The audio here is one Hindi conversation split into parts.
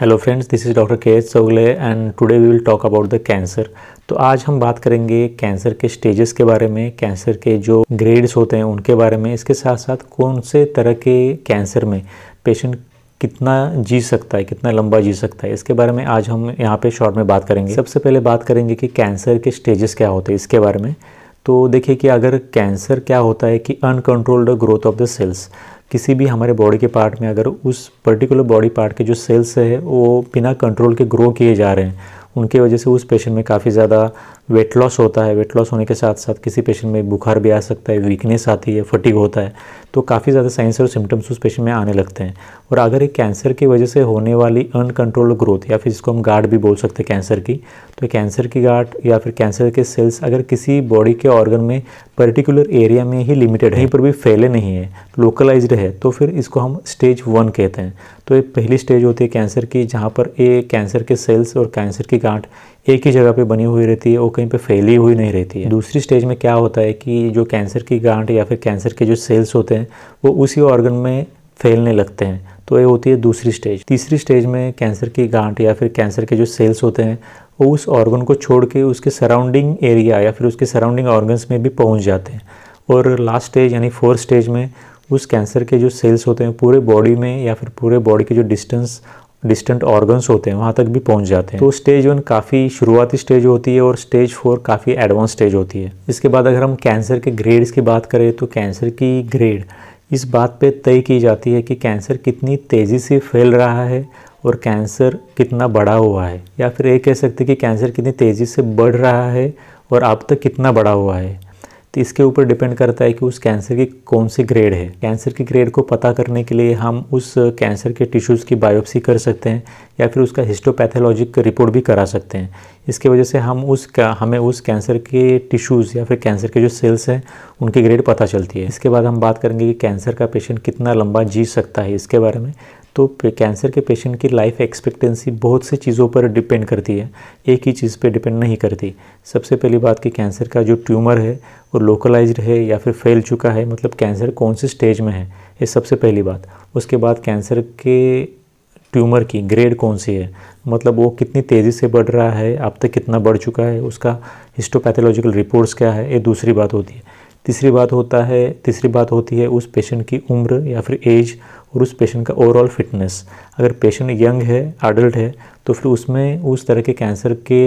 hello friends this is doctor K H Sogle and today we will talk about the cancer तो आज हम बात करेंगे कैंसर के स्टेजेस के बारे में कैंसर के जो ग्रेड्स होते हैं उनके बारे में इसके साथ साथ कौन से तरह के कैंसर में पेशेंट कितना जी सकता है कितना लंबा जी सकता है इसके बारे में आज हम यहाँ पे शॉर्ट में बात करेंगे सबसे पहले बात करेंगे कि कैंसर के स्टेजेस क्या होते हैं इसके बारे में तो देखिए कि अगर कैंसर क्या होता है कि uncontrolled growth of the cells किसी भी हमारे बॉडी के पार्ट में अगर उस पर्टिकुलर बॉडी पार्ट के जो सेल्स है वो बिना कंट्रोल के ग्रो किए जा रहे हैं उनके वजह से उस पेशेंट में काफ़ी ज़्यादा वेट लॉस होता है वेट लॉस होने के साथ साथ किसी पेशेंट में बुखार भी आ सकता है वीकनेस आती है फटीक होता है तो काफ़ी ज़्यादा साइंस और सिम्टम्स उस पेशेंट में आने लगते हैं और अगर एक कैंसर की वजह से होने वाली अनकंट्रोल ग्रोथ या फिर जिसको हम गार्ड भी बोल सकते हैं कैंसर की तो कैंसर की गार्ड या फिर कैंसर के सेल्स अगर किसी बॉडी के ऑर्गन में पर्टिकुलर एरिया में ही लिमिटेड है पर भी फैले नहीं है लोकलाइज्ड है तो फिर इसको हम स्टेज वन कहते हैं तो ये पहली स्टेज होती है कैंसर की जहाँ पर ये कैंसर के सेल्स और कैंसर की गांठ एक ही जगह पे बनी हुई रहती है वो कहीं पे फैली हुई नहीं रहती है दूसरी स्टेज में क्या होता है कि जो कैंसर की गांठ या फिर कैंसर के जो सेल्स होते हैं वो उसी ऑर्गन में फैलने लगते हैं तो ये होती है दूसरी स्टेज तीसरी स्टेज में कैंसर की गांठ या फिर कैंसर के जो सेल्स होते हैं वो उस ऑर्गन को छोड़ के उसके सराउंडिंग एरिया या फिर उसके सराउंडिंग ऑर्गन्स में भी पहुँच जाते हैं और लास्ट स्टेज यानी फोर्थ स्टेज में उस कैंसर के जो सेल्स होते हैं पूरे बॉडी में या फिर पूरे बॉडी के जो डिस्टेंस डिस्टेंट ऑर्गन्स होते हैं वहाँ तक भी पहुँच जाते हैं तो स्टेज वन काफ़ी शुरुआती स्टेज होती है और स्टेज फोर काफ़ी एडवांस स्टेज होती है इसके बाद अगर हम कैंसर के ग्रेड्स की बात करें तो कैंसर की ग्रेड इस बात पे तय की जाती है कि कैंसर कितनी तेज़ी से फैल रहा है और कैंसर कितना बड़ा हुआ है या फिर ये कह सकते कि कैंसर कितनी तेज़ी से बढ़ रहा है और अब तक कितना बड़ा हुआ है तो इसके ऊपर डिपेंड करता है कि उस कैंसर की कौन सी ग्रेड है कैंसर की ग्रेड को पता करने के लिए हम उस कैंसर के टिश्यूज़ की बायोप्सी कर सकते हैं या फिर उसका हिस्टोपैथोलॉजिक रिपोर्ट भी करा सकते हैं इसके वजह से हम उस हमें उस कैंसर के टिश्यूज़ या फिर कैंसर के जो सेल्स हैं उनकी ग्रेड पता चलती है इसके बाद हम बात करेंगे कि कैंसर का पेशेंट कितना लंबा जी सकता है इसके बारे में तो कैंसर के पेशेंट की लाइफ एक्सपेक्टेंसी बहुत से चीज़ों पर डिपेंड करती है एक ही चीज़ पे डिपेंड नहीं करती सबसे पहली बात कि कैंसर का जो ट्यूमर है वो लोकलाइज्ड है या फिर फैल चुका है मतलब कैंसर कौन से स्टेज में है ये सबसे पहली बात उसके बाद कैंसर के ट्यूमर की ग्रेड कौन सी है मतलब वो कितनी तेज़ी से बढ़ रहा है अब तक कितना बढ़ चुका है उसका हिस्टोपैथोलॉजिकल रिपोर्ट्स क्या है ये दूसरी बात होती है तीसरी बात होता है तीसरी बात होती है उस पेशेंट की उम्र या फिर एज और उस पेशेंट का ओवरऑल फिटनेस अगर पेशेंट यंग है अडल्ट है तो फिर उसमें उस तरह के कैंसर के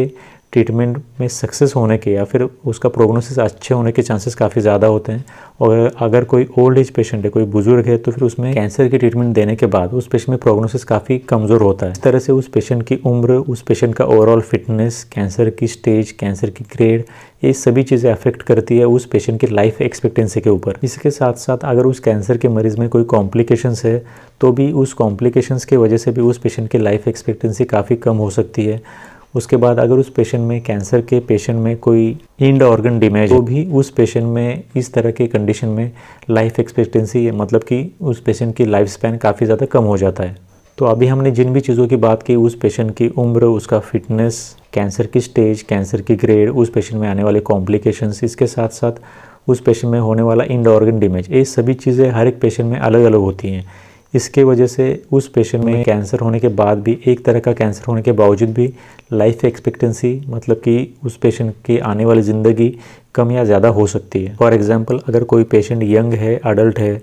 ट्रीटमेंट में सक्सेस होने के या फिर उसका प्रोग्नोसिस अच्छे होने के चांसेस काफ़ी ज़्यादा होते हैं और अगर कोई ओल्ड एज पेशेंट है कोई बुजुर्ग है तो फिर उसमें कैंसर की ट्रीटमेंट देने के बाद उस पेशेंट में प्रोग्नोसिस काफ़ी कमज़ोर होता है इस तरह से उस पेशेंट की उम्र उस पेशेंट का ओवरऑल फिटनेस कैंसर की स्टेज कैंसर की ग्रेड ये सभी चीज़ें अफेक्ट करती है उस पेशेंट की लाइफ एक्सपेक्टेंसी के ऊपर इसके साथ साथ अगर उस कैंसर के मरीज़ में कोई कॉम्प्लिकेशंस है तो भी उस कॉम्प्लिकेशंस की वजह से भी उस पेशेंट की लाइफ एक्सपेक्टेंसी काफ़ी कम हो सकती है उसके बाद अगर उस पेशेंट में कैंसर के पेशेंट में कोई इंड ऑर्गन डिमेज तो भी उस पेशेंट में इस तरह के कंडीशन में लाइफ एक्सपेक्टेंसी मतलब कि उस पेशेंट की लाइफ स्पैन काफ़ी ज़्यादा कम हो जाता है तो अभी हमने जिन भी चीज़ों की बात की उस पेशेंट की उम्र उसका फिटनेस कैंसर की स्टेज कैंसर की ग्रेड उस पेशेंट में आने वाले कॉम्प्लिकेशंस इसके साथ साथ उस पेशेंट में होने वाला इंड ऑर्गन डिमेज ये सभी चीज़ें हर एक पेशेंट में अलग अलग होती हैं इसके वजह से उस पेशेंट में कैंसर होने के बाद भी एक तरह का कैंसर होने के बावजूद भी लाइफ एक्सपेक्टेंसी मतलब कि उस पेशेंट की आने वाली ज़िंदगी कम या ज़्यादा हो सकती है फॉर एग्ज़ाम्पल अगर कोई पेशेंट यंग है अडल्ट है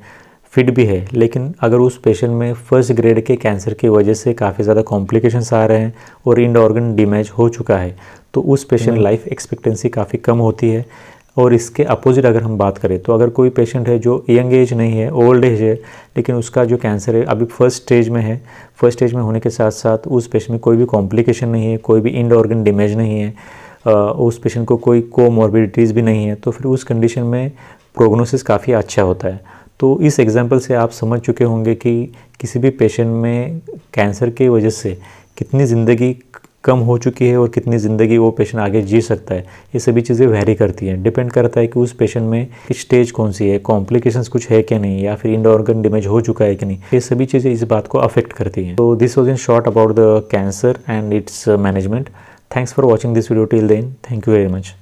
फिट भी है लेकिन अगर उस पेशेंट में फर्स्ट ग्रेड के कैंसर की वजह से काफ़ी ज़्यादा कॉम्प्लिकेशंस आ रहे हैं और इंड ऑर्गन डिमेज हो चुका है तो उस पेशेंट लाइफ एक्सपेक्टेंसी काफ़ी कम होती है और इसके अपोजिट अगर हम बात करें तो अगर कोई पेशेंट है जो यंग एज नहीं है ओल्ड एज है लेकिन उसका जो कैंसर है अभी फर्स्ट स्टेज में है फर्स्ट स्टेज में होने के साथ साथ उस पेशेंट में कोई भी कॉम्प्लिकेशन नहीं है कोई भी इंड ऑर्गन डैमेज नहीं है उस पेशेंट को कोई मॉर्बिडिटीज भी नहीं है तो फिर उस कंडीशन में प्रोग्नोसिस काफ़ी अच्छा होता है तो इस एग्ज़ाम्पल से आप समझ चुके होंगे कि किसी भी पेशेंट में कैंसर की वजह से कितनी ज़िंदगी कम हो चुकी है और कितनी ज़िंदगी वो पेशेंट आगे जी सकता है ये सभी चीज़ें वेरी करती हैं डिपेंड करता है कि उस पेशेंट में स्टेज कौन सी है कॉम्प्लिकेशंस कुछ है क्या नहीं या फिर इंडो ऑर्गन डैमेज हो चुका है कि नहीं ये सभी चीज़ें इस बात को अफेक्ट करती हैं तो this was in short about the cancer and its management thanks for watching this video till then thank you very much